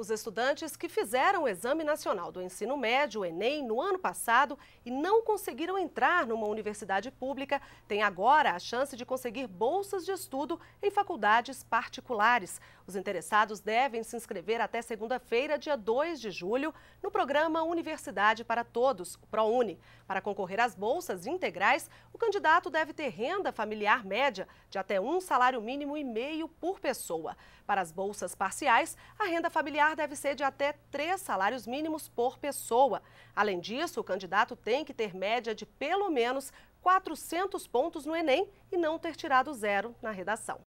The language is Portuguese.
Os estudantes que fizeram o Exame Nacional do Ensino Médio, Enem, no ano passado e não conseguiram entrar numa universidade pública têm agora a chance de conseguir bolsas de estudo em faculdades particulares. Os interessados devem se inscrever até segunda-feira, dia 2 de julho, no programa Universidade para Todos, o ProUni. Para concorrer às bolsas integrais, o candidato deve ter renda familiar média de até um salário mínimo e meio por pessoa. Para as bolsas parciais, a renda familiar parlamentar deve ser de até três salários mínimos por pessoa. Além disso, o candidato tem que ter média de pelo menos 400 pontos no Enem e não ter tirado zero na redação.